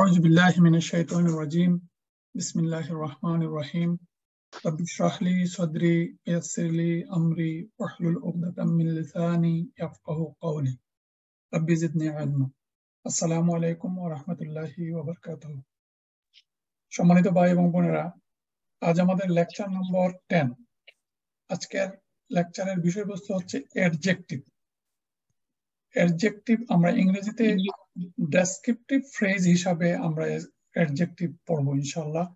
أعوذ بالله من الشيطان الرجيم بسم الله الرحمن الرحيم رب اشرح لي صدري ويسر لي أمري واحلل عقدة من لساني يفقه قولي رب زدني علما আসসালামু আলাইকুম ও রহমতুল্লাহি সম্মানিত ভাই এবং বোনেরা আজ আমাদের লেকচার নম্বর টেন আজকের লেকচারের বিষয়বস্তু হচ্ছে অ্যাডজেক্টিভ অ্যাডজেক্টিভ আমরা ইংরেজিতে ডেসক্রিপটিভ ফ্রেজ হিসাবে আমরা অ্যাডজেক্টিভ পড়ব ইনশাল্লাহ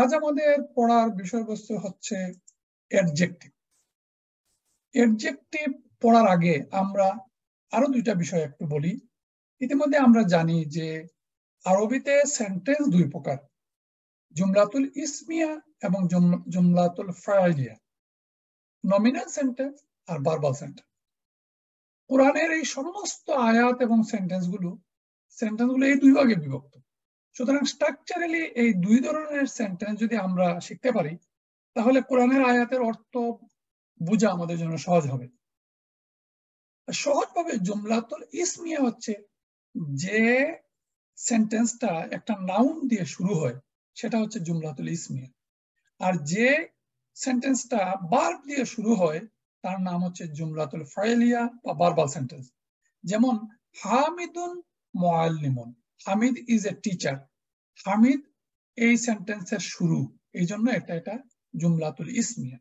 আজ আমাদের পড়ার বিষয়বস্তু হচ্ছে অ্যাডজেক্টিভ অ্যাডজেক্টিভ পড়ার আগে আমরা আরো দুইটা বিষয় একটু বলি ইতিমধ্যে আমরা জানি যে আরবিতে সেন্টেন্স দুই প্রকার জুমলাতুল ইসমিয়া এবং জুমলাতুল ফায়ালিয়া নমিনাল সেন্টেন্স আর বারবাল সেন্টেন্স কোরআনের এই সমস্ত আয়াত এবং সেন্টেন্স গুলো সেন্টেন্স গুলো এই দুই ভাগে বিভক্ত সুতরাং স্ট্রাকচারালি এই দুই ধরনের সেন্টেন্স যদি আমরা শিখতে পারি তাহলে কোরআনের আয়াতের অর্থ বোঝা আমাদের জন্য সহজ হবে সহজভাবে জুমলাতুল ইসমিয়া হচ্ছে যে সেন্টেন্সটা একটা নাউন দিয়ে শুরু হয় সেটা হচ্ছে জুমলাতুল ইসমিয়া আর যে সেন্টেন্সটা বার্ব দিয়ে শুরু হয় তার নাম হচ্ছে জুমলাতুল ফাইলিয়া বা বারবাল সেন্টেন্স যেমন হামিদুন মোয়াল্লিমুন Hamid is a teacher Hamid এই সেন্টেন্সের শুরু এই জন্য এটা এটা জুমলাতুল ইসমিয়া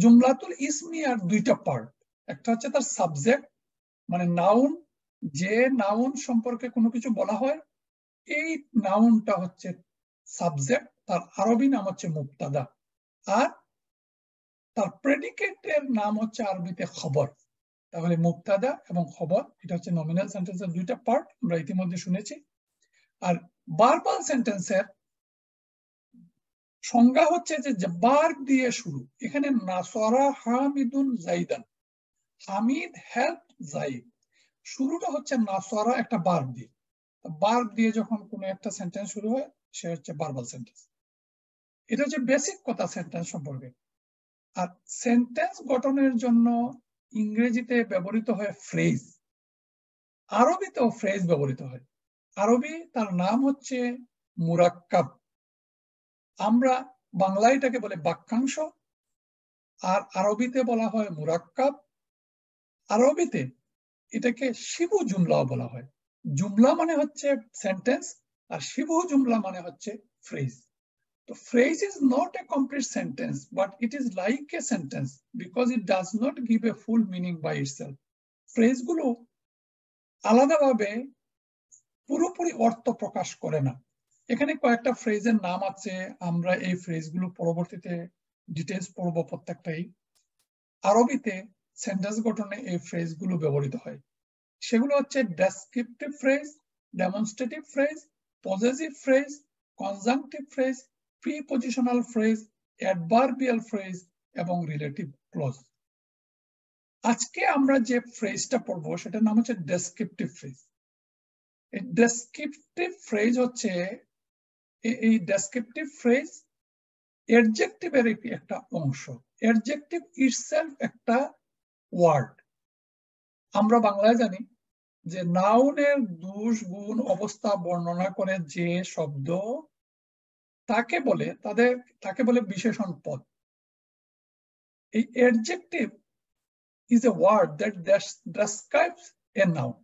জুমলাতুল ইসমিয়ার দুইটা পার্ট একটা হচ্ছে তার সাবজেক্ট মানে নাউন যে নাউন সম্পর্কে কোনো কিছু বলা হয় এই নাউনটা হচ্ছে সাবজেক্ট তার আরবি নাম হচ্ছে মুক্তাদা আর তার প্রেডিকেটের নাম হচ্ছে আরবিতে খবর তাহলে মুক্তাদা এবং খবর এটা হচ্ছে নমিনাল সেন্টেন্সের দুইটা পার্ট আমরা ইতিমধ্যে শুনেছি আর বারবাল সেন্টেন্সের সংজ্ঞা হচ্ছে যে বার দিয়ে শুরু এখানে নাসরা হামিদুন জাইদান হামিদ হেল্প জাইদ শুরুটা হচ্ছে নাসরা একটা বার দিয়ে বার দিয়ে যখন কোনো একটা সেন্টেন্স শুরু হয় সে হচ্ছে ভার্বাল সেন্টেন্স এটা হচ্ছে বেসিক কথা সেন্টেন্স সম্পর্কে আর সেন্টেন্স গঠনের জন্য ইংরেজিতে ব্যবহৃত হয় ফ্রেজ আরবিতেও ফ্রেজ ব্যবহৃত হয় আরবি তার নাম হচ্ছে মুরাক্কাব আমরা বাংলায় এটাকে বলে বাক্যাংশ আর আরবিতে বলা হয় মুরাক্কাব আরবিতে এটাকে শিবু জুমলাও বলা হয় জুমলা মানে হচ্ছে সেন্টেন্স আর শিবহ জুমলা মানে হচ্ছে ফ্রেজ তো phrase is not a complete sentence, but it is like a sentence because it does not give a full meaning by itself. Phrase গুলো আলাদাভাবে পুরোপুরি অর্থ প্রকাশ করে না এখানে কয়েকটা ফ্রেজের নাম আছে আমরা এই ফ্রেজগুলো পরবর্তীতে ডিটেলস পড়ব প্রত্যেকটাই আরবিতে সেন্টেন্স গঠনে এই ফ্রেজগুলো ব্যবহৃত হয় সেগুলো হচ্ছে descriptive phrase demonstrative phrase possessive phrase, conjunctive phrase, prepositional phrase, adverbial phrase এবং relative clause. আজকে আমরা যে ফ্রেজটা পড়ব সেটার নাম হচ্ছে ডেসক্রিপটিভ ফ্রেজ এই ডেসক্রিপটিভ ফ্রেজ হচ্ছে এই ডেসক্রিপটিভ ফ্রেজ এর একটা অংশ এডজেক্টিভ ইটসেলফ একটা ওয়ার্ড আমরা বাংলায় জানি যে নাউনের দোষ গুণ অবস্থা বর্ণনা করে যে শব্দ তাকে বলে তাদের তাকে বলে বিশেষণ পদ এই adjective is a word that describes a noun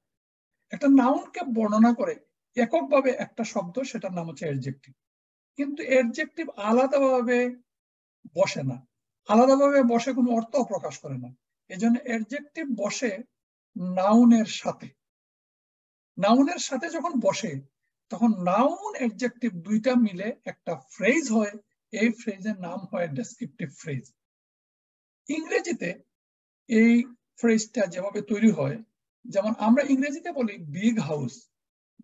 একটা নাউনকে বর্ণনা করে এককভাবে একটা শব্দ সেটার নাম হচ্ছে অ্যাডজেক্টিভ কিন্তু অ্যাডজেক্টিভ আলাদাভাবে বসে না আলাদাভাবে বসে কোনো অর্থ প্রকাশ করে না জন্য অ্যাডজেক্টিভ বসে নাউনের সাথে নাউনের সাথে যখন বসে তখন নাউন অ্যাডজেক্টিভ দুইটা মিলে একটা ফ্রেজ হয় এই ফ্রেজের নাম হয় ডেসক্রিপটিভ ফ্রেজ ইংরেজিতে এই ফ্রেজটা যেভাবে তৈরি হয় যেমন আমরা ইংরেজিতে বলি big house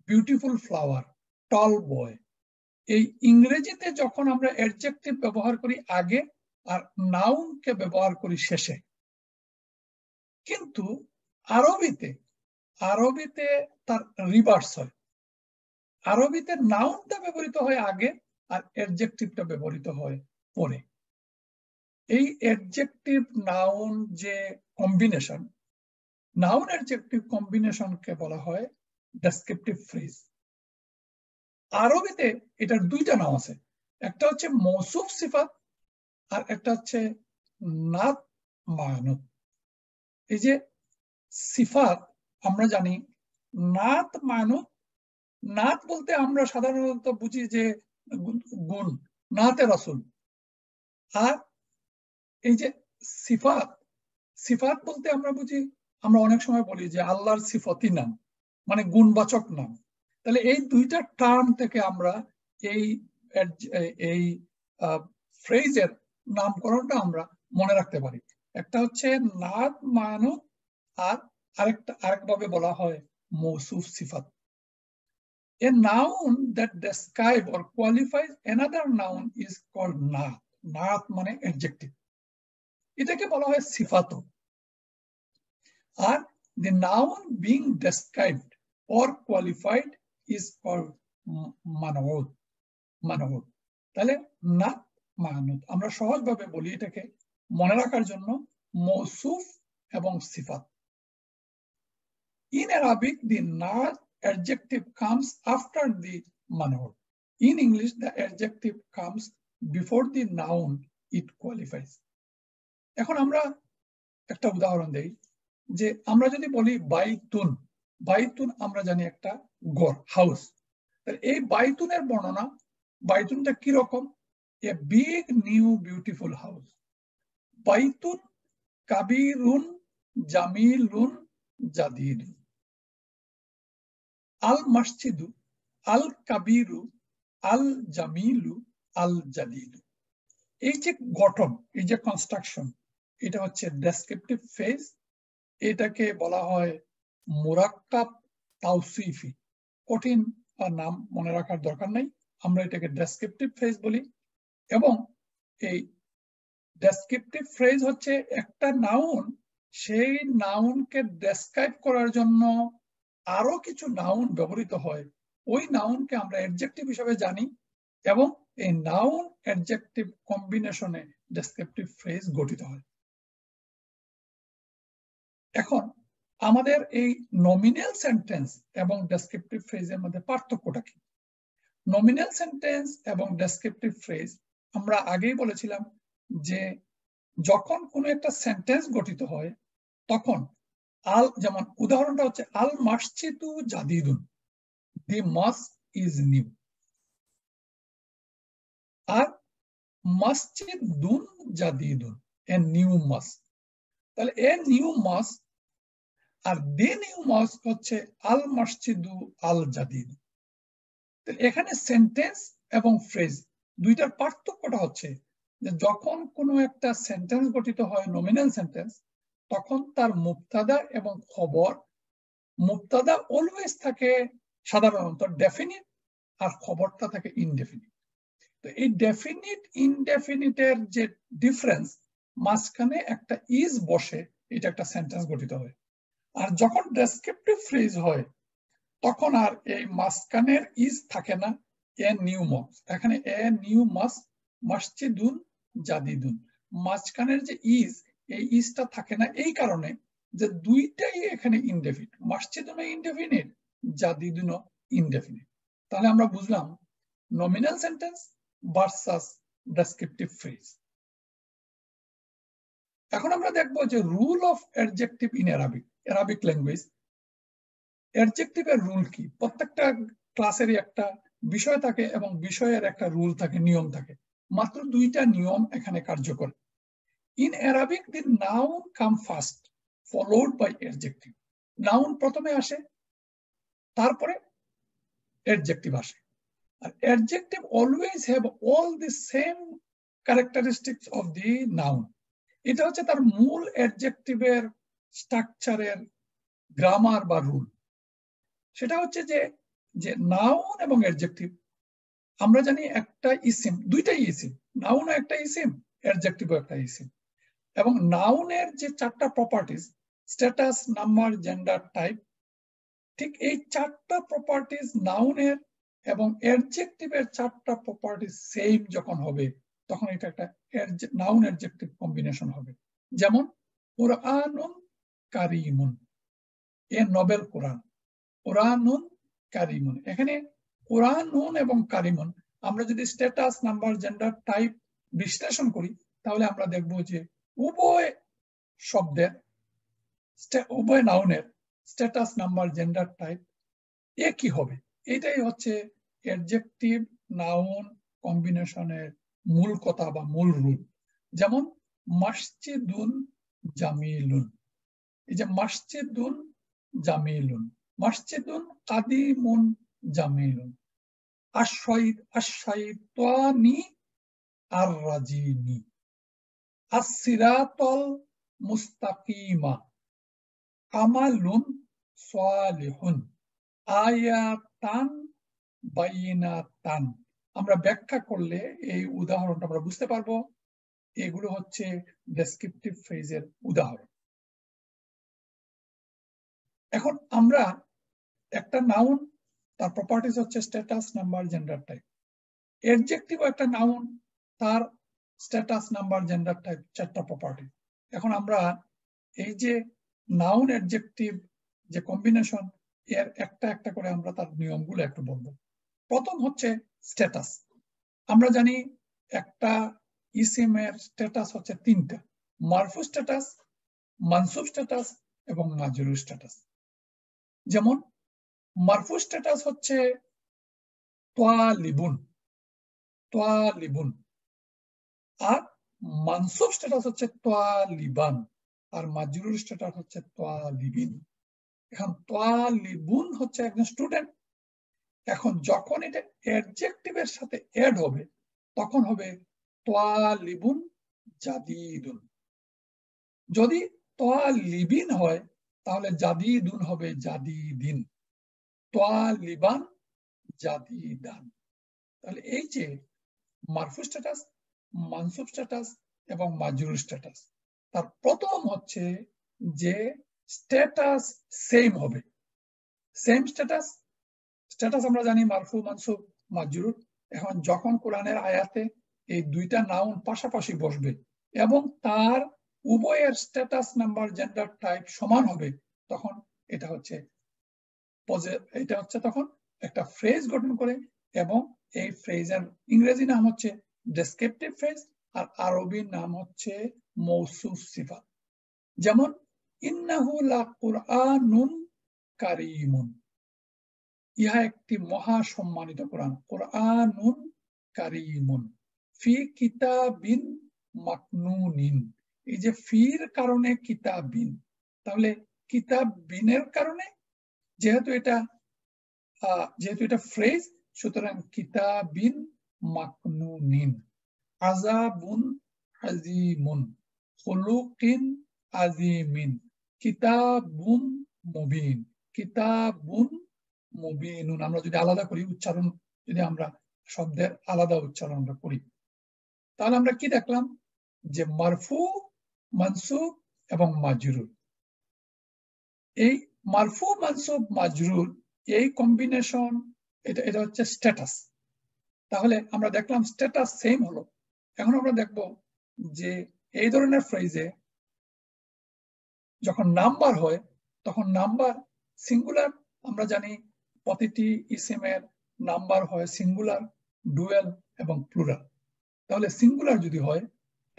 beautiful flower tall boy এই ইংরেজিতে যখন আমরা অ্যাডজেক্টিভ ব্যবহার করি আগে আর নাউনকে ব্যবহার করি শেষে কিন্তু আরবিতে আরবিতে তার রিভার্স হয় আরবিতে নাউনটা ব্যবহৃত হয় আগে আর অ্যাডজেক্টিভটা ব্যবহৃত হয় পরে এই অ্যাডজেক্টিভ নাউন যে কম্বিনেশন নাউন অ্যাডজেক্টিভ কম্বিনেশনকে বলা হয় ডেসক্রিপটিভ ফ্রেজ আরবিতে এটার দুইটা নাম আছে একটা হচ্ছে মৌসুফ সিফাত আর একটা হচ্ছে নাত মানত এই যে সিফাত আমরা জানি নাত মানো নাত বলতে আমরা সাধারণত বুঝি যে গুণ নাতে রসুন আর এই যে সিফাত সিফাত বলতে আমরা বুঝি আমরা অনেক সময় বলি যে আল্লাহর সিফতি নাম মানে গুণবাচক নাম তাহলে এই দুইটা টার্ম থেকে আমরা এই এই ফ্রেজের নামকরণটা আমরা মনে রাখতে পারি একটা হচ্ছে নাত মানত আর আরেকটা আরেকভাবে বলা হয় মৌসুফ সিফাত a noun that describe or qualifies another noun is call নাত মানে অ্যাডজেক্টিভ এটাকে বলা হয় সিফাত আর the noun being described or qualified is call মানব মানব তাহলে নাথ মানত আমরা সহজভাবে বলি এটাকে মনে রাখার জন্য মৌসুফ এবং সিফাত In Arabic, the nar adjective comes after the manhood. In English, the adjective comes before the noun it qualifies. এখন আমরা একটা উদাহরণ দেই যে আমরা যদি বলি বাইতুন বাইতুন আমরা জানি একটা গড় হাউস এই বাইতুনের বর্ণনা বাইতুনটা কিরকম a big new beautiful house বাইতুন কাবিরুন জামিলুন জাদিরুন আল মাসিদু আল কাবিরু আল জামিলু আল জালিলু এই যে গঠন এই যে কনস্ট্রাকশন এটা হচ্ছে ডেসক্রিপটিভ ফেজ এটাকে বলা হয় মোরাক্কাব তাউসিফি কঠিন নাম মনে রাখার দরকার নাই আমরা এটাকে ডেসক্রিপটিভ ফেজ বলি এবং এই ডেসক্রিপটিভ ফ্রেজ হচ্ছে একটা নাউন সেই নাউনকে ডেসক্রাইব করার জন্য আরো কিছু নাউন ব্যবহৃত হয় ওই নাউনকে আমরা অ্যাডজেক্টিভ হিসেবে জানি এবং এই নাউন অ্যাডজেক্টিভ কম্বিনেশনে ডেসক্রিপটিভ ফ্রেজ গঠিত হয় এখন আমাদের এই নমিনাল সেন্টেন্স এবং ডেসক্রিপটিভ ফ্রেজের মধ্যে পার্থক্যটা কি নমিনাল সেন্টেন্স এবং ডেসক্রিপটিভ ফ্রেজ আমরা আগেই বলেছিলাম যে যখন কোনো একটা সেন্টেন্স গঠিত হয় তখন আল যেমন উদাহরণটা হচ্ছে আল মাসজিদু জাদিদুন দি মাস্ক ইজ নিউ আর মাসজিদ দুন জাদিদুন এ নিউ মাস তাহলে এ নিউ মাস্ক আর দি নিউ মাস হচ্ছে আল মাসজিদু আল জাদিদু এখানে সেন্টেন্স এবং ফ্রেজ দুইটার পার্থক্যটা হচ্ছে যে যখন কোনো একটা সেন্টেন্স গঠিত হয় নমিনাল সেন্টেন্স তখন তার মুক্তাদা এবং খবর মুক্তাদা অলওয়েজ থাকে সাধারণত ডেফিনিট আর খবরটা থাকে ইনডেফিনিট তো এই ডেফিনিট ইনডেফিনিটের যে ডিফারেন্স মাঝখানে একটা ইজ বসে এটা একটা সেন্টেন্স গঠিত হয় আর যখন ডেসক্রিপটিভ ফ্রেজ হয় তখন আর এই মাসকানের ইজ থাকে না এ নিউ মাস এখানে এ নিউ মাস মাসচিদুন জাদিদুন মাঝখানের যে ইজ এই ইসটা থাকে না এই কারণে যে দুইটাই এখানে ইনডেফিনিট মাসচিদুনা ইনডেফিনিট জাদিদুনো ইনডেফিনিট তাহলে আমরা বুঝলাম nominal sentence versus descriptive phrase এখন আমরা দেখব যে rule of adjective in Arabic Arabic language অ্যাডজেক্টিভের রুল কি প্রত্যেকটা ক্লাসেরই একটা বিষয় থাকে এবং বিষয়ের একটা রুল থাকে নিয়ম থাকে মাত্র দুইটা নিয়ম এখানে কার্যকর in Arabic the noun come first followed by adjective noun প্রথমে আসে তারপরে অ্যাডজেক্টিভ আসে আর adjective always have all the same characteristics of the noun এটা হচ্ছে তার মূল অ্যাডজেক্টিভের স্ট্রাকচারের গ্রামার বা রুল সেটা হচ্ছে যে যে নাউন এবং অ্যাডজেক্টিভ আমরা জানি একটা ইসিম দুইটাই ইসিম নাউন একটা ইসিম অ্যাডজেক্টিভ একটা ইসিম এবং নাউনের যে চারটা properties status number gender type ঠিক এই চারটা প্রপার্টিস নাউনের এবং অ্যাডজেক্টিভের চারটা প্রপার্টিস সেম যখন হবে তখন এটা একটা নাউন অ্যাডজেক্টিভ কম্বিনেশন হবে যেমন কোরআনুন কারিমুন এ নবেল কোরআন কোরআনুন কারিমুন এখানে কোরআনুন এবং কারিমুন আমরা যদি স্ট্যাটাস নাম্বার জেন্ডার টাইপ বিশ্লেষণ করি তাহলে আমরা দেখব যে উভয় শব্দের উভয় নাউনের স্ট্যাটাস নাম্বার জেন্ডার টাইপ একই হবে এটাই হচ্ছে অ্যাডজেক্টিভ নাউন কম্বিনেশনের মূল কথা বা মূল রুল যেমন মাসজিদুন জামিলুন এই যে মাসজিদুন জামিলুন মাসজিদুন কাদিমুন জামিলুন আশাইদ আশাইদ আর রাজিনী আসিরাতল মুস্তাকিমা আমালুন সালিহুন আয়াতান বাইনাতান আমরা ব্যাখ্যা করলে এই উদাহরণটা আমরা বুঝতে পারবো এগুলো হচ্ছে ডেসক্রিপটিভ ফ্রেজের উদাহরণ এখন আমরা একটা নাউন তার প্রপার্টিস হচ্ছে status number gender type adjective একটা নাউন তার স্ট্যাটাস নাম্বার জেন্ডার টাইপ চারটা প্রপার্টি এখন আমরা এই যে নাউন অ্যাডজেক্টিভ যে কম্বিনেশন এর একটা একটা করে আমরা তার নিয়মগুলো একটু বলবো প্রথম হচ্ছে স্ট্যাটাস আমরা জানি একটা ইসিএম এর স্ট্যাটাস হচ্ছে তিনটা মারফু স্ট্যাটাস মানসুব স্ট্যাটাস এবং মাজরু স্ট্যাটাস যেমন মারফু স্ট্যাটাস হচ্ছে তোয়া লিবুন তোয়া লিবুন আর মানসব স্ট্যাটাস হচ্ছে তোয়ালিবান আর মাজরুর স্ট্যাটাস হচ্ছে তোয়ালিবিন এখন তোয়ালিবুন হচ্ছে একজন স্টুডেন্ট এখন যখন এটা অ্যাডজেক্টিভের সাথে অ্যাড হবে তখন হবে তোয়ালিবুন জাদিদুন যদি তোয়ালিবিন হয় তাহলে জাদিদুন হবে জাদিদিন তোয়ালিবান জাদিদান তাহলে এই যে মারফু স্ট্যাটাস মানসুর স্ট্যাটাস এবং মাজুর স্ট্যাটাস তার প্রথম হচ্ছে যে স্ট্যাটাস সেম হবে সেম স্ট্যাটাস স্ট্যাটাস আমরা জানি মারফু মানসুব মাজুর এখন যখন কোরআনের আয়াতে এই দুইটা নাউন পাশাপাশি বসবে এবং তার উভয়ের স্ট্যাটাস নাম্বার জেন্ডার টাইপ সমান হবে তখন এটা হচ্ছে এটা হচ্ছে তখন একটা ফ্রেজ গঠন করে এবং এই ফ্রেজের ইংরেজি নাম হচ্ছে ডেসক্রিপটিভ ফ্রেজ আর আরবির নাম হচ্ছে মৌসুফ সিফা যেমন ইন্নাহু লা কুরআনুন ইহা একটি মহা সম্মানিত কোরআন কোরআনুন ফি কিতাবিন মাকনুনিন এই যে ফির কারণে কিতাবিন তাহলে কিতাব বিনের কারণে যেহেতু এটা যেহেতু এটা ফ্রেজ সুতরাং কিতাবিন মাকনুনিন আজাবুন আজিমুন হলুকিন আজিমিন কিতাবুন মুবিন কিতাবুন মুবিনুন আমরা যদি আলাদা করি উচ্চারণ যদি আমরা শব্দের আলাদা উচ্চারণ আমরা করি তাহলে আমরা কি দেখলাম যে মারফু মানসুব এবং মাজরুর এই মারফু মানসুব মাজরুর এই কম্বিনেশন এটা এটা হচ্ছে স্ট্যাটাস তাহলে আমরা দেখলাম স্ট্যাটাস সেম হলো এখন আমরা দেখব যে এই ধরনের ফ্রেজে যখন নাম্বার হয় তখন নাম্বার সিঙ্গুলার আমরা জানি প্রতিটি ইসেমের নাম্বার হয় সিঙ্গুলার ডুয়েল এবং প্লুরাল তাহলে সিঙ্গুলার যদি হয়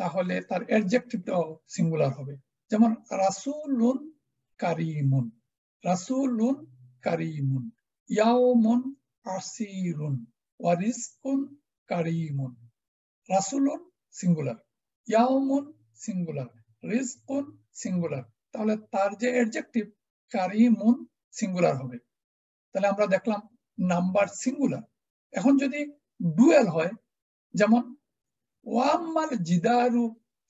তাহলে তার অ্যাডজেক্টিভটাও সিঙ্গুলার হবে যেমন রাসুলুন কারিমুন রাসুলুন কারিমুন ইয়াও ইয়াউমুন আসিরুন ওয়ারিস্কুন কারিমুন রাসুলুন সিঙ্গুলার ইয়াউমুন সিঙ্গুলার রিস্কুন সিঙ্গুলার তাহলে তার যে অ্যাডজেক্টিভ কারিমুন সিঙ্গুলার হবে তাহলে আমরা দেখলাম নাম্বার সিঙ্গুলার এখন যদি ডুয়েল হয় যেমন ওয়াম্মাল জিদারু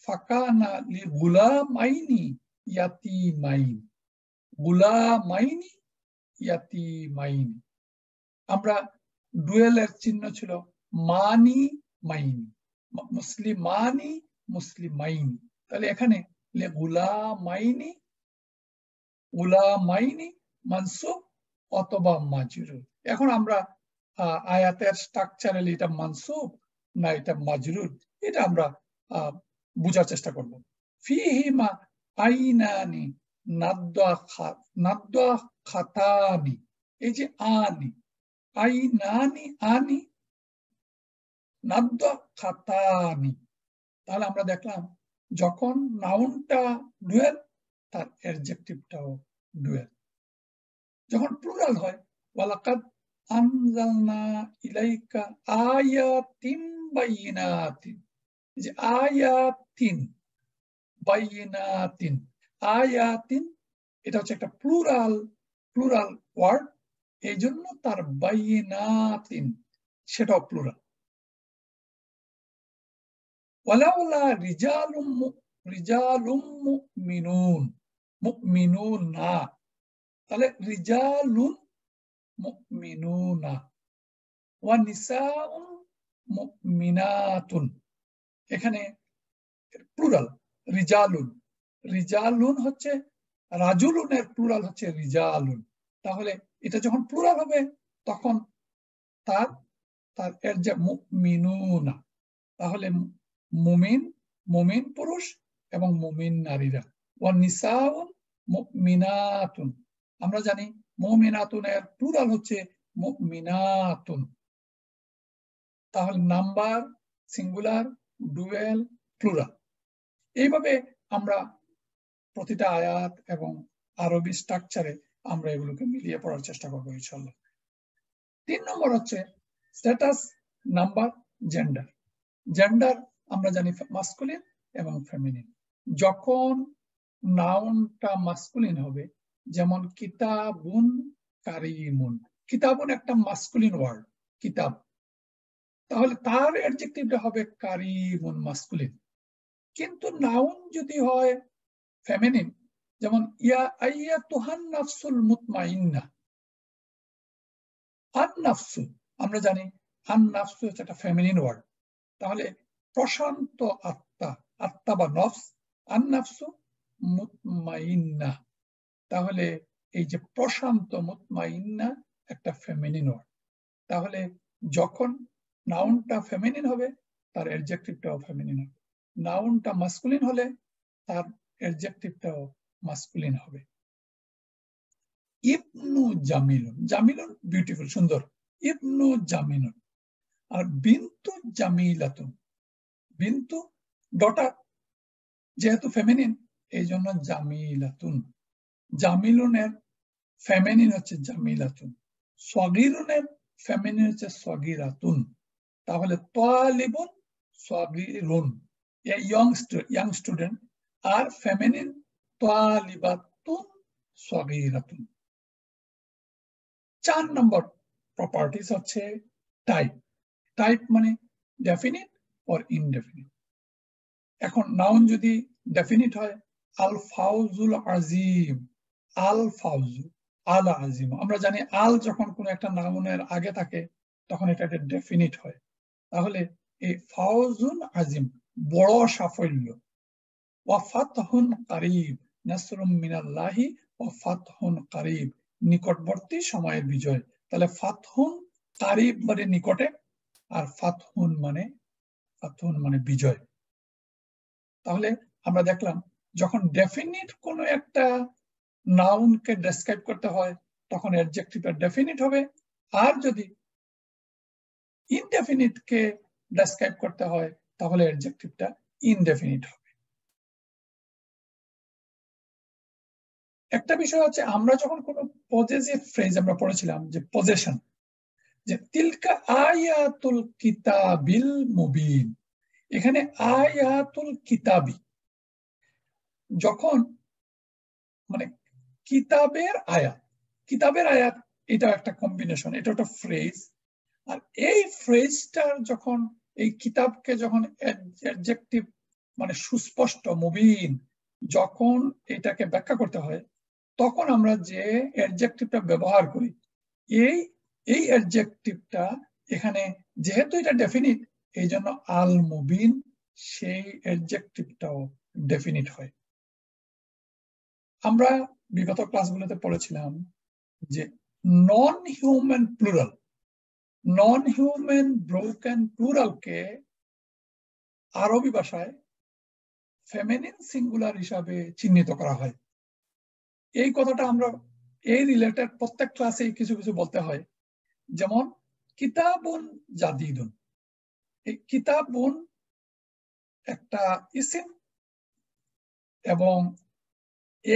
ফাকানা লি গুলামাইনি ইয়াতি মাইন গুলামাইনি ইয়াতি ইয়াতিমাইন আমরা ডুয়েল এর চিহ্ন ছিল মানি মাইনি মুসলিমানি মুসলিমাইনি তাহলে এখানে গুলামাইনি গুলামাইনি অথবা এখন আমরা আয়াতের স্ট্রাকচারালি এটা না এটা এটা আমরা চেষ্টা করব ফিহিমা আইনানি নাদ্দা খাতানি এই যে আনি আইনানি আনি খাতানি তাহলে আমরা দেখলাম যখন নাউনটা ডুয়েল তার অ্যাডজেক্টিভটাও ডুয়েল যখন প্লুরাল হয় ওয়ালাকাদ আনজালনা ইলাইকা আয়াতিন যে আয়াতিন বাইনাতিন আয়াতিন এটা হচ্ছে একটা প্লুরাল প্লুরাল ওয়ার্ড এই জন্য তার বাইনাতিন সেটাও প্লুরাল ওয়ালাউলা রিজালুম রিজালুম মুমিনুন তাহলে রিজালুন মুমিনুনা ওয়া নিসাউন মুমিনাতুন এখানে প্লুরাল রিজালুন রিজালুন হচ্ছে রাজুলুনের প্লুরাল হচ্ছে রিজালুন তাহলে এটা যখন প্লুরাল হবে তখন তার তার এর যে মুমিনুনা তাহলে মুমিন মুমিন পুরুষ এবং মুমিন নারীরা ও নিসাউন মুমিনাতুন আমরা জানি মুমিনাতুন এর প্লুরাল হচ্ছে মুমিনাতুন তাহলে নাম্বার সিঙ্গুলার ডুয়েল প্লুরাল এইভাবে আমরা প্রতিটা আয়াত এবং আরবি স্ট্রাকচারে আমরা এগুলোকে মিলিয়ে পড়ার চেষ্টা করবো ইনশাল্লাহ তিন নম্বর হচ্ছে স্ট্যাটাস নাম্বার জেন্ডার জেন্ডার আমরা জানি মাস্কুলিন এবং ফেমিনিন যখন নাউনটা মাস্কুলিন হবে যেমন কিতাবুন কারিমুন কিতাবুন একটা মাস্কুলিন ওয়ার্ড কিতাব তাহলে তার অ্যাডজেক্টিভটা হবে কারিমুন মাস্কুলিন কিন্তু নাউন যদি হয় ফেমিনিন যেমন ইয়া আইয়া তুহান নাফসুল মুতমাইন্না আন নাফসু আমরা জানি আন নাফসু হচ্ছে একটা ফ্যামিলিন ওয়ার্ড তাহলে প্রশান্ত আত্মা আত্মা বা নফস আন নাফসু মুতমাইন্না তাহলে এই যে প্রশান্ত মুতমাইন্না একটা ফ্যামিলিন ওয়ার্ড তাহলে যখন নাউনটা ফ্যামিলিন হবে তার এডজেক্টিভটাও ফ্যামিলিন হবে নাউনটা মাস্কুলিন হলে তার এডজেক্টিভটাও মাস্কুলিন হবে ইবনু জামিলুন জামিলুন বিউটিফুল সুন্দর ইবনু জামিলুন আর বিন্তু জামিলাতুন বিন্তু ডটার যেহেতু ফেমিনিন এই জন্য জামিলাতুন জামিলুনের ফেমিনিন হচ্ছে জামিলাতুন সগিরুনের ফেমিনিন হচ্ছে সগিরাতুন তাহলে তালিবুন সগিরুন ইয়ং ইয়ং স্টুডেন্ট আর ফেমিনিন তালিবাতুন সগিরাতুন চার নম্বর প্রপার্টিস হচ্ছে টাইপ টাইপ মানে ডেফিনিট অর ইনডেফিনিট এখন নাউন যদি ডেফিনিট হয় আল ফাউজুল আজিম আল আল আজিম আমরা জানি আল যখন কোন একটা নাউনের আগে থাকে তখন এটা একটা ডেফিনিট হয় তাহলে এই ফাউজুল আজিম বড় সাফল্য ওয়াফাতহুন কারিব মিনাল্লাহি ও ফাতহুন কারিব নিকটবর্তী সময়ের বিজয় তাহলে ফাতহুন কারিব মানে নিকটে আর ফাতহুন মানে ফাতহুন মানে বিজয় তাহলে আমরা দেখলাম যখন ডেফিনিট কোনো একটা নাউনকে ডেসক্রাইব করতে হয় তখন অ্যাডজেক্টিভটা ডেফিনিট হবে আর যদি কে ডেসক্রাইব করতে হয় তাহলে অ্যাডজেক্টিভটা ইনডেফিনিট হবে একটা বিষয় হচ্ছে আমরা যখন কোনো পজেসিভ ফ্রেজ আমরা পড়েছিলাম যে পজেশন যে তিলকা আয়াতুল কিতাবিল মুবিন এখানে আয়াতুল কিতাবি যখন মানে কিতাবের আয়াত কিতাবের আয়াত এটা একটা কম্বিনেশন এটা একটা ফ্রেজ আর এই ফ্রেজটার যখন এই কিতাবকে যখন মানে সুস্পষ্ট মুবিন যখন এটাকে ব্যাখ্যা করতে হয় তখন আমরা যে অ্যাডজেক্টিভটা ব্যবহার করি এই এই অ্যাডজেক্টিভটা এখানে যেহেতু এটা ডেফিনিট এই জন্য আল মুবিন সেই অ্যাডজেক্টিভটাও ডেফিনিট হয় আমরা বিগত ক্লাসগুলোতে পড়েছিলাম যে non human plural non human broken প্লুরালকে আরবি ভাষায় ফেমিনিন সিঙ্গুলার হিসাবে চিহ্নিত করা হয় এই কথাটা আমরা এই রিলেটেড প্রত্যেক ক্লাসে কিছু কিছু বলতে হয় যেমন কিতাবন জাদিদুন এই কিতাবন একটা ইসিম এবং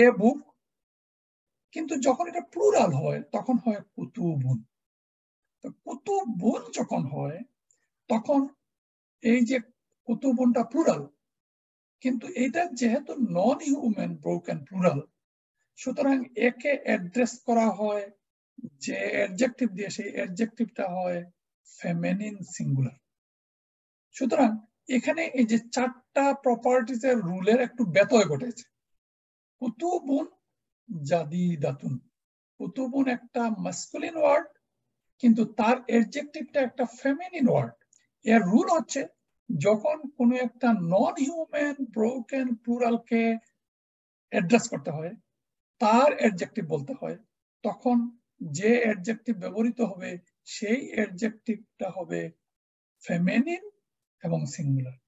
এ বুক কিন্তু যখন এটা প্লুরাল হয় তখন হয় কুতুবুন তো কুতুবুন যখন হয় তখন এই যে কুতুবনটা প্লুরাল কিন্তু এইটা যেহেতু নন হিউম্যান ব্রোকেন প্লুরাল সুতরাং একে অ্যাড্রেস করা হয় যে অ্যাডজেক্টিভ দিয়ে সেই অ্যাডজেক্টিভটা হয় ফেমেনিন সিঙ্গুলার সুতরাং এখানে এই যে চারটা প্রপার্টিজ এর রুলের একটু ব্যতয় ঘটেছে বোন জাদি দাতুন বোন একটা মাস্কুলিন ওয়ার্ড কিন্তু তার অ্যাডজেক্টিভটা একটা ফেমিনিন ওয়ার্ড এর রুল হচ্ছে যখন কোনো একটা নন হিউম্যান ব্রোকেন প্লুরালকে অ্যাড্রেস করতে হয় তার অ্যাডজেক্টিভ বলতে হয় তখন যে অ্যাডজেক্টিভ ব্যবহৃত হবে সেই অ্যাডজেক্টিভটা হবে ফেমেনিন এবং সিঙ্গুলার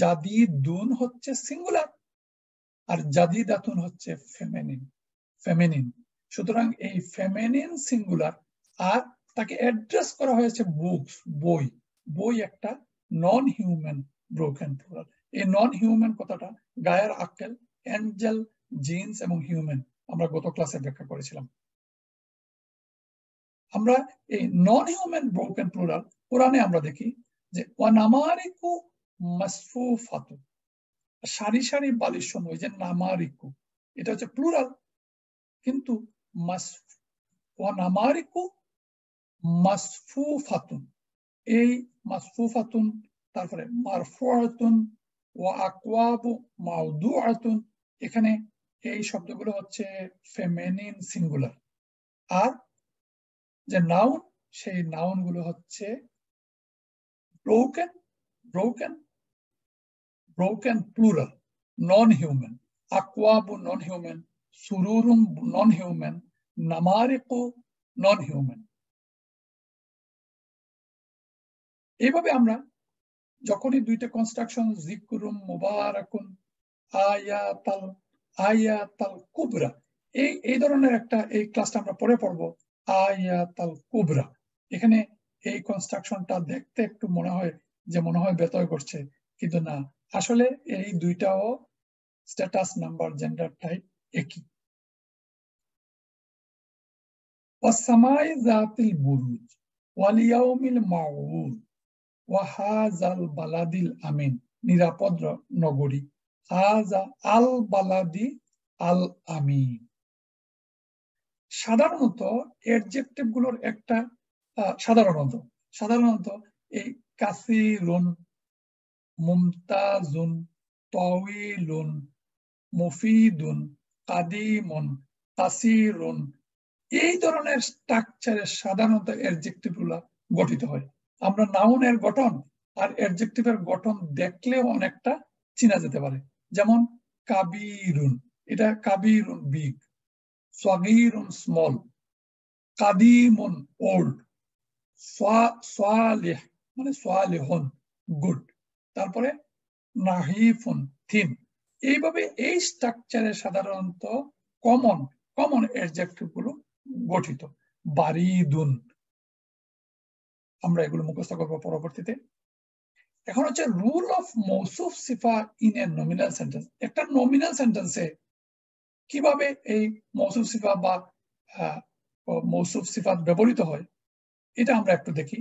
জাদি দুন হচ্ছে সিঙ্গুলার আর জাদি দাতুন হচ্ছে ফেমেনিন ফেমেনিন সুতরাং এই ফেমেনিন সিঙ্গুলার আর তাকে অ্যাড্রেস করা হয়েছে বুকস বই বই একটা নন হিউম্যান ব্রোকেন প্লুরাল এই নন হিউম্যান কথাটা গায়ের আক্কেল অ্যাঞ্জেল জিন্স এবং হিউম্যান আমরা গত ক্লাসে ব্যাখ্যা করেছিলাম আমরা এই নন হিউম্যান ব্রোকেন প্লুরাল কোরআনে আমরা দেখি যে ওয়ানামারিকু মাসফু ফাতু সারি সারি বালিশ সমূহ যে নামারিকু এটা হচ্ছে প্লুরাল কিন্তু ওয়ানামারিকু মাসফু ফাতুন এই মাসফু ফাতুন তারপরে মারফুয়াতুন ও আকুয়াবু মাউদু আতুন এখানে এই শব্দগুলো হচ্ছে ফেমেনিন সিঙ্গুলার আর যে নাউন সেই নাউন গুলো হচ্ছে broken broken broken plural non human আকোয়াবু নন হিউম্যান সুরুরুম নন হিউম্যান নামারিকু নন হিউম্যান এইভাবে আমরা যখনই দুইটা কনস্ট্রাকশন জিকুরুম মুবারাকুন আয়াতাল আয়াতাল কুবরা এই এই ধরনের একটা এই ক্লাসটা আমরা পরে পড়বো আয়াতাল কুবরা এখানে এই কনস্ট্রাকশনটা দেখতে একটু মনে হয় যে মনে হয় ব্যতয় করছে কিন্তু না আসলে এই দুইটাও স্ট্যাটাস নাম্বার জেন্ডার টাইপ একই ওয়াসামাই ذات বুরুজ واليوم মাউর ওয়াহাজাল বালাদিল আমিন নিরাপদ নগরী হাজা আল বালাদি আল আমিন সাধারণত অ্যাডজেক্টিভ গুলোর একটা সাধারণত সাধারণত এই লোন মুমতাজুন তাওয়িলুন মুফিদুন কাদিমুন কাসিরুন এই ধরনের স্ট্রাকচারের সাধারণত অ্যাডজেক্টিভ গুলা গঠিত হয় আমরা নাউনের গঠন আর অ্যাডজেক্টিভের গঠন দেখলেও অনেকটা চিনা যেতে পারে যেমন কাবিরুন এটা কাবিরুন বিগ সগিরুন স্মল কাদিমুন ওল্ড সোয়ালিহ মানে সোয়ালিহন গুড তারপরে নাহিফুন থিন এইভাবে এই স্ট্রাকচারে সাধারণত কমন কমন অ্যাডজেক্টিভ গুলো গঠিত বারিদুন আমরা এগুলো মুখস্থ করবো পরবর্তীতে এখন হচ্ছে রুল অফ মৌসুফ সিফা ইন এ নমিনাল সেন্টেন্স একটা নমিনাল সেন্টেন্সে কিভাবে এই মৌসুফ সিফা বা মৌসুফ সিফাত ব্যবহৃত হয় এটা আমরা একটু দেখি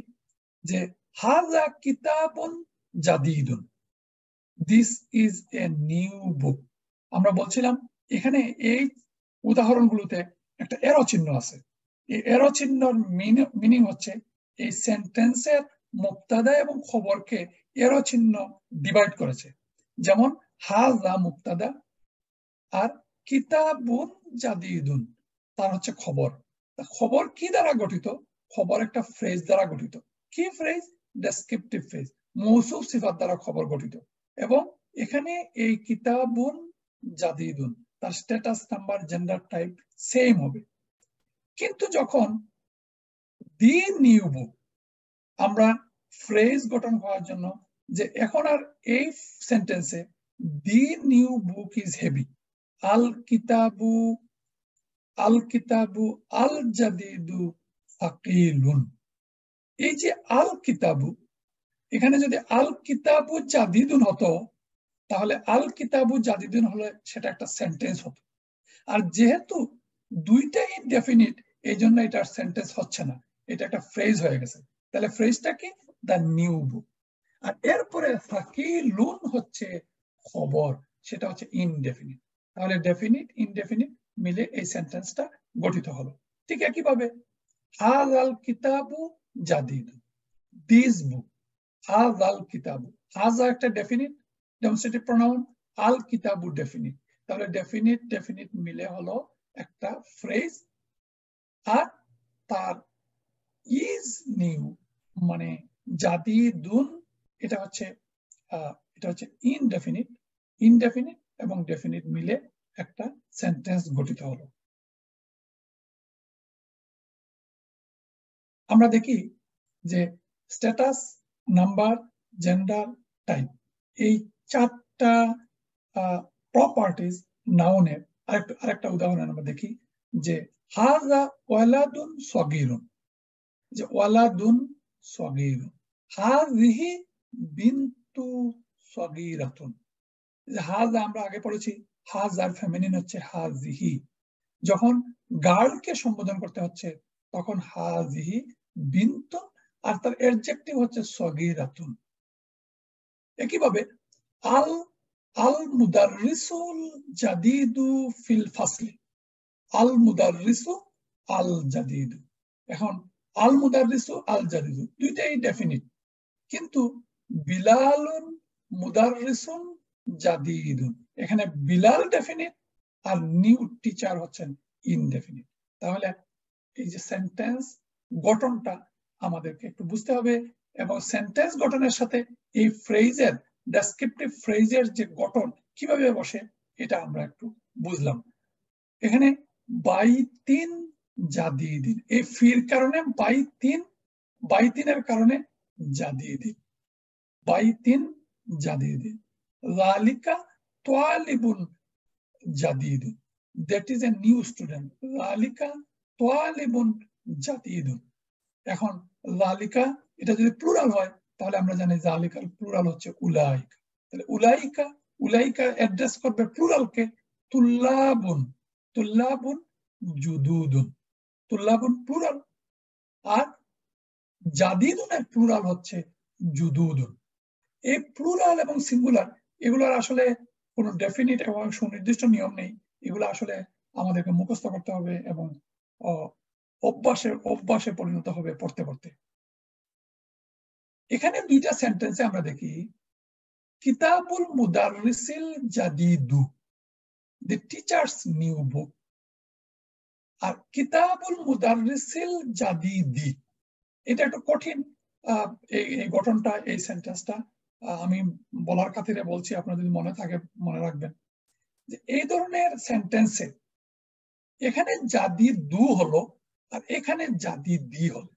যে হাজা কিতাবুন জাদিদুন this is a new book আমরা বলছিলাম এখানে এই উদাহরণগুলোতে একটা এরো চিহ্ন আছে এই এরো চিহ্ন মিনিং হচ্ছে এই সেন্টেন্সের মুক্তাদা এবং খবরকে এরও চিহ্ন ডিভাইড করেছে যেমন হাজা মুক্তাদা আর কিতাবুন জাদিদুন তার হচ্ছে খবর খবর কি দ্বারা গঠিত খবর একটা ফ্রেজ দ্বারা গঠিত কি ফ্রেজ ডেসক্রিপটিভ ফ্রেজ মৌসুফ সিফার দ্বারা খবর গঠিত এবং এখানে এই কিতাবুন জাদিদুন তার status number gender type same হবে কিন্তু যখন দি নিউ বুক আমরা ফ্রেজ গঠন হওয়ার জন্য যে এখন আর এই সেন্টেন্সে the new book is heavy আল কিতাবু আল কিতাবু আল জাদিদু ফাকিলুন এই যে আল কিতাবু এখানে যদি আল কিতাবু জাদিদুন হতো তাহলে আল কিতাবু জাদিদুন হলে সেটা একটা সেন্টেন্স হতো আর যেহেতু দুইটা ইনডেফিনিট এই জন্য এটার সেন্টেন্স হচ্ছে না এটা একটা ফ্রেজ হয়ে গেছে তাহলে ফ্রেজটা কি দ্য নিউ বুক আর এরপরে লুন হচ্ছে খবর সেটা হচ্ছে ইনডেফিনিট তাহলে ডেফিনিট ইনডেফিনিট মিলে এই সেন্টেন্সটা গঠিত হলো ঠিক একইভাবে হাজ আল কিতাবু জাদিদ দিস বুক কিতাবু একটা ডেফিনিট প্রোনাউন আল কিতাবু ডেফিনিট তাহলে ডেফিনিট ডেফিনিট মিলে হলো একটা ফ্রেজ আর তার ইজ নিউ মানে জাদিদুন এটা হচ্ছে এটা হচ্ছে ইনডেফিনিট ইনডেফিনিট এবং ডেফিনিট মিলে একটা সেন্টেন্স গঠিত হলো আমরা দেখি যে স্ট্যাটাস নাম্বার জেন্ডার টাইম এই চারটা প্রপার্টিজ নাউনের আরেকটা আরেকটা উদাহরণ আমরা দেখি যে হাজা ওয়ালাদুন সগিরুন যে ওয়ালাদুন সগিরুন হাজিহি বিন্তু সগিরাতুন হাজা আমরা আগে পড়েছি হাজ আর ফ্যামিলিন হচ্ছে হাজিহি যখন গার্লকে সম্বোধন করতে হচ্ছে তখন হাজিহি বিন্তু আর তার এডজেক্টিভ হচ্ছে সগিরাতুন একইভাবে আল আল মুদাররিসুল জাদিদু ফিল ফাসলি আল মুদাররিসু আল জাদিদু এখন আল মুদাররিসু আল জাদিদু দুইটাই ডেফিনিট কিন্তু বিলালুন মুদারিসুন জাদিদুন এখানে বিলাল ডেফিনিট আর নিউ টিচার হচ্ছেন ইনডেফিনিট তাহলে এই যে সেন্টেন্স গঠনটা আমাদেরকে একটু বুঝতে হবে এবং সেন্টেন্স গঠনের সাথে এই ফ্রেজের ডেসক্রিপটিভ ফ্রেজের যে গঠন কিভাবে বসে এটা আমরা একটু বুঝলাম এখানে বাই তিন যা দিয়ে দিন এই ফির কারণে বাই তিন বাই তিনের কারণে যা দিয়ে দিন বাইতিন জাদিদিন রালিকা তোয়ালিবুন জাদিদিন that is a new student রালিকা তোয়ালিবুন জাদিদুন এখন রালিকা এটা যদি প্লুরাল হয় তাহলে আমরা জানি জালিকার প্লুরাল হচ্ছে উলাইকা তাহলে উলাইকা উলাইকা অ্যাড্রেস করবে প্লুরালকে তুল্লাবুন তুল্লাবুন জুদুদুন তুল্লাবুন প্লুরাল আর জাদিদুনের প্লুরাল হচ্ছে জুদুদুন এই প্লুরাল এবং সিঙ্গুলার এগুলোর আসলে কোনো ডেফিনিট এবং সুনির্দিষ্ট নিয়ম নেই এগুলো আসলে আমাদেরকে মুখস্থ করতে হবে এবং অভ্যাসে অভ্যাসে পরিণত হবে পড়তে পড়তে এখানে দুইটা সেন্টেন্সে আমরা দেখি কিতাবুল মুদারিসিল জাদিদু দি টিচার্স নিউ বুক আর কিতাবুল মুদারিসিল জাদিদি এটা একটু কঠিন এই গঠনটা এই সেন্টেন্সটা আমি বলার খাতিরে বলছি আপনার যদি মনে থাকে মনে রাখবেন যে এই ধরনের সেন্টেন্সে এখানে জাদি দু হলো আর এখানে জাদি দি হলো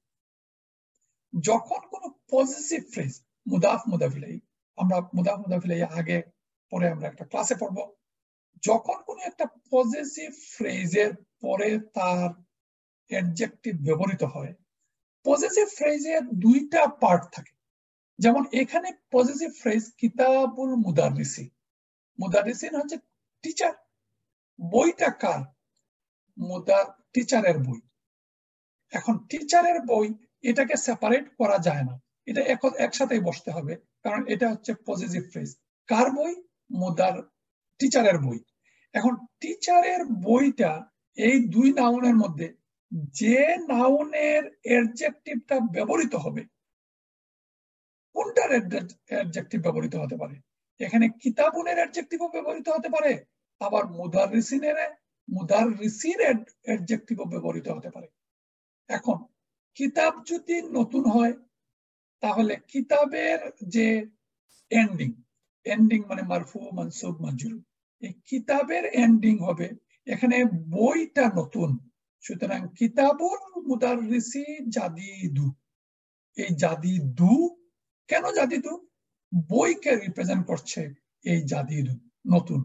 যখন কোন পজিটিভ ফ্রেজ মুদাফ মুদাফিলাই আমরা মুদাফ মুদাফিলাই আগে পরে আমরা একটা ক্লাসে পড়ব যখন কোনো একটা পজিটিভ ফ্রেজের পরে তার অ্যাডজেক্টিভ ব্যবহৃত হয় পজিটিভ ফ্রেজের দুইটা পার্ট থাকে যেমন এখানে পজিটিভ ফ্রেজ কিতাবুল মুদারিসি মুদারিসিন হচ্ছে টিচার বইটা কার মুদা টিচারের বই এখন টিচারের বই এটাকে সেপারেট করা যায় না এটা একসাথেই বসতে হবে কারণ এটা হচ্ছে পজিটিভ ফ্রেজ কার বই মুদার টিচারের বই এখন টিচারের বইটা এই দুই নাউনের মধ্যে যে নাউনের এডজেক্টিভটা ব্যবহৃত হবে কোনটার অ্যাডজেক্টিভ ব্যবহৃত হতে পারে এখানে কিতাবুনের অ্যাডজেক্টিভও ব্যবহৃত হতে পারে আবার মুদার রিসিনের মুদার রিসির অ্যাডজেক্টিভও ব্যবহৃত হতে পারে এখন কিতাব যদি নতুন হয় তাহলে কিতাবের যে এন্ডিং এন্ডিং মানে মারফু মনসুব মঞ্জুর এই কিতাবের এন্ডিং হবে এখানে বইটা নতুন সুতরাং মুদার রিসি জাদি দু এই জাদি দু কেন জাতিদু বইকে রিপ্রেজেন্ট করছে এই জাতির নতুন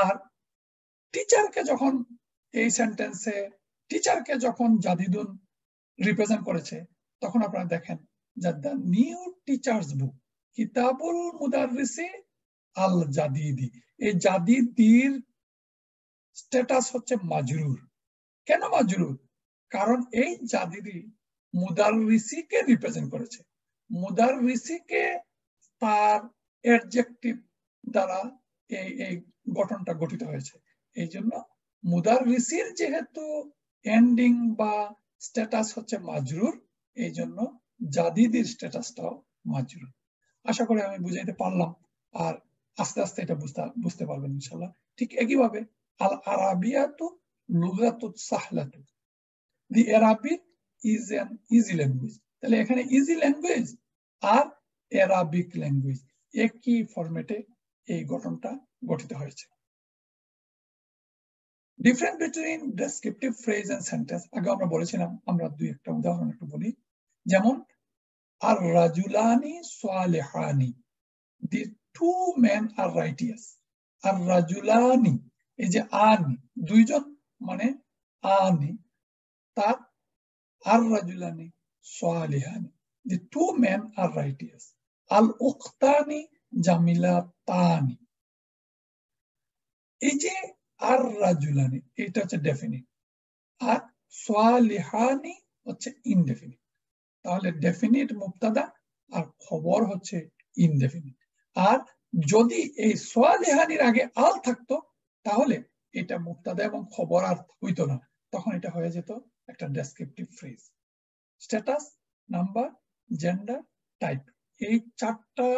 আর টিচারকে যখন এই সেন্টেন্সে টিচারকে যখন জাদিদুন রিপ্রেজেন্ট করেছে তখন আপনারা দেখেন যে দ্য নিউ টিচার্স বুক কিতাবুল মুদারিসি আল জাদিদি এই জাদিদির স্ট্যাটাস হচ্ছে মাজরুর কেন মাজরুর কারণ এই জাদিদি মুদারিসিকে রিপ্রেজেন্ট করেছে মুদার মুদারভিসিকে তার অ্যাডজেক্টিভ দ্বারা এই এই গঠনটা গঠিত হয়েছে এই জন্য মুদার মুদারভিসির যেহেতু এন্ডিং বা স্ট্যাটাস হচ্ছে মাজরুর এই জন্য জাদিদির স্ট্যাটাসটাও মাজরুর আশা করি আমি বুঝাইতে পারলাম আর আস্তে আস্তে এটা বুঝতে বুঝতে পারবেন ইনশাল্লাহ ঠিক একইভাবে আল আরাবিয়া তো লুগাতুত সাহলাতু the Arabic is an easy language তাহলে এখানে ইজি ল্যাঙ্গুয়েজ আর অ্যারাবিক ল্যাঙ্গুয়েজ একই ফরম্যাটে এই গঠনটা গঠিত হয়েছে different between descriptive phrase and sentence আগে আমরা বলেছিলাম আমরা দুই একটা উদাহরণ একটু বলি যেমন আর রাজুলানি সোয়ালেহানি the two man are righteous আর রাজুলানি এই যে আনি দুইজন মানে আনি তার আর রাজুলানি Salihan. The two men are Al Al Jamila তানি এই যে আর রাজুলানি এটা হচ্ছে ডেফিনিট আর সোয়ালিহানি হচ্ছে ইনডেফিনিট তাহলে ডেফিনিট মুক্তাদা আর খবর হচ্ছে ইনডেফিনিট আর যদি এই সোয়ালিহানির আগে আল থাকতো তাহলে এটা মুক্তাদা এবং খবর আর হইতো না তখন এটা হয়ে যেত একটা descriptive phrase status number gender type এই চারটা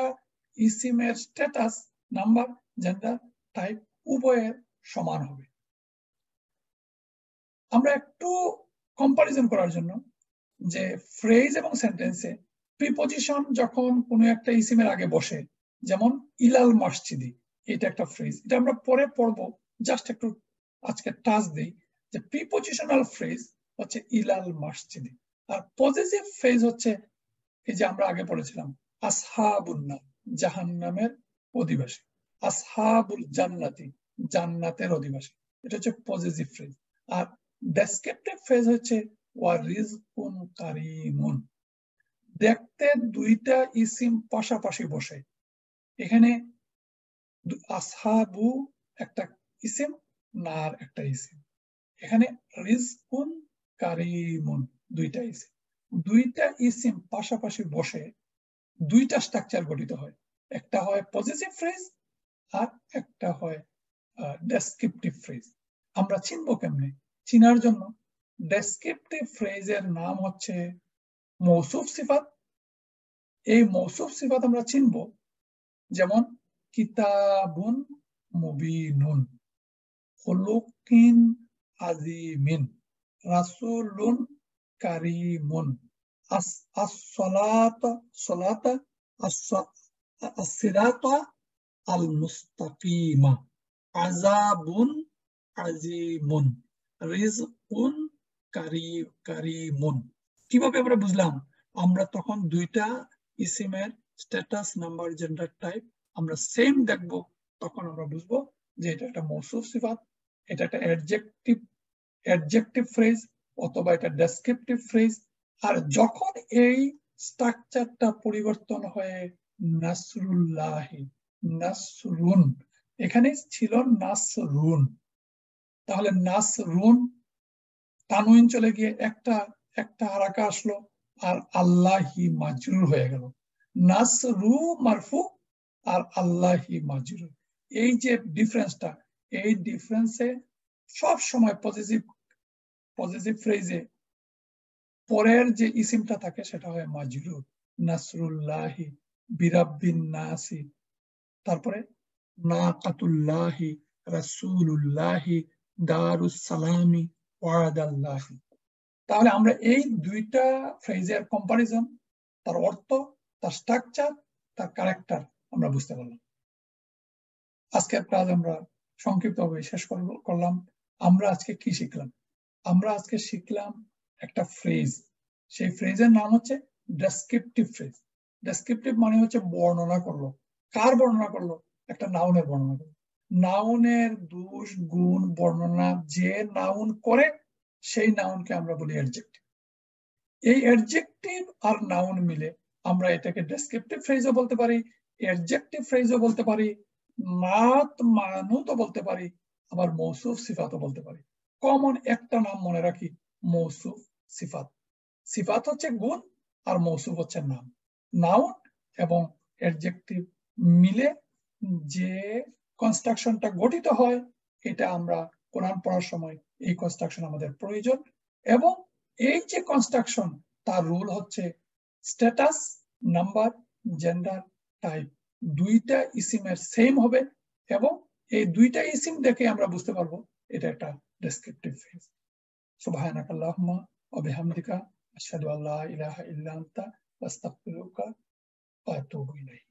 ইসিম এর স্ট্যাটাস নাম্বার জেন্ডার টাইপ উভয়ের সমান হবে আমরা একটু কম্পারিজন করার জন্য যে ফ্রেজ এবং সেন্টেন্সে প্রিপোজিশন যখন কোনো একটা ইসিমের আগে বসে যেমন ইলাল মসজিদি এটা একটা ফ্রেজ এটা আমরা পরে পড়ব জাস্ট একটু আজকে টাচ দিই যে প্রিপোজিশনাল ফ্রেজ হচ্ছে ইলাল মসজিদি আর পজিটিভ ফেজ হচ্ছে এই যে আমরা আগে পড়েছিলাম আসহাবুন্নার জাহান নামের অধিবাসী আসহাবুল জান্নাতি জান্নাতের অধিবাসী এটা হচ্ছে পজিটিভ ফেজ আর ডেসক্রিপটিভ ফেজ হচ্ছে দেখতে দুইটা ইসিম পাশাপাশি বসে এখানে আসহাবু একটা ইসিম নার একটা ইসিম এখানে রিজকুন কারিমুন দুইটা ইসিম দুইটা ইসিম পাশাপাশি বসে দুইটা স্ট্রাকচার গঠিত হয় একটা হয় পজিটিভ ফ্রেজ আর একটা হয় ডেসক্রিপটিভ ফ্রেজ আমরা চিনব কেমনে চিনার জন্য ডেসক্রিপটিভ ফ্রেজের নাম হচ্ছে মৌসুফ সিফাত এই মৌসুফ সিফাত আমরা চিনব যেমন কিতাবুন মুবিনুন হলুকিন আজিমিন রাসুলুন কারিমুন কিভাবে আমরা বুঝলাম আমরা তখন দুইটা ইসিমের স্ট্যাটাস নাম্বার জেন্ডার টাইপ আমরা সেম দেখব তখন আমরা বুঝবো যে এটা একটা মৌসুম সিফাত এটা একটা অ্যাডজেক্টিভ অ্যাডজেক্টিভ ফ্রেজ অথবা এটা ডেসক্রিপটিভ ফ্রেজ আর যখন এই স্ট্রাকচারটা পরিবর্তন হয়ে নাসরুল্লাহি নাসরুন এখানে ছিল নাসরুন তাহলে নাসরুন তানুইন চলে গিয়ে একটা একটা হারাকা আসলো আর আল্লাহি মাজরুর হয়ে গেল নাসরু মারফু আর আল্লাহি মাজরুর এই যে ডিফারেন্সটা এই ডিফারেন্সে সব সময় পজিটিভ পজিটিভ ফ্রেজে পরের যে ইসিমটা থাকে সেটা হয় মাজরুর নাসরুল্লাহি বিরাব্বিন নাসি তারপরে নাকাতুল্লাহি রাসূলুল্লাহি দারুস সালামি ওয়াদাল্লাহি তাহলে আমরা এই দুইটা ফ্রেজের কম্পারিজন তার অর্থ তার স্ট্রাকচার তার ক্যারেক্টার আমরা বুঝতে পারলাম আজকের ক্লাস আমরা সংক্ষিপ্তভাবে শেষ করলাম আমরা আজকে কি শিখলাম আমরা আজকে শিখলাম একটা ফ্রেজ সেই ফ্রেজের নাম হচ্ছে ডেসক্রিপটিভ ফ্রেজ ডেসক্রিপটিভ মানে হচ্ছে বর্ণনা করলো কার বর্ণনা করলো একটা নাউনের বর্ণনা করলো নাউনের দোষ গুণ বর্ণনা যে নাউন করে সেই নাউনকে আমরা বলি অ্যাডজেক্টিভ এই অ্যাডজেক্টিভ আর নাউন মিলে আমরা এটাকে ডেসক্রিপটিভ ফ্রেজও বলতে পারি অ্যাডজেক্টিভ ফ্রেজও বলতে পারি নাত মানুতও বলতে পারি আবার মৌসুফ সিফাতও বলতে পারি কমন একটা নাম মনে রাখি মৌসুফ সিফাত সিফাত হচ্ছে গুণ আর মৌসুফ হচ্ছে নাম নাউন এবং অ্যাডজেক্টিভ মিলে যে কনস্ট্রাকশনটা গঠিত হয় এটা আমরা কোরআন পড়ার সময় এই কনস্ট্রাকশন আমাদের প্রয়োজন এবং এই যে কনস্ট্রাকশন তার রুল হচ্ছে স্ট্যাটাস নাম্বার জেন্ডার টাইপ দুইটা ইসিমের সেম হবে এবং এই দুইটা ইসিম দেখে আমরা বুঝতে পারবো এটা একটা descriptive phase. سبحانك اللهم وبحمدك أشهد أن لا إله إلا astaghfiruka wa atubu ilayk.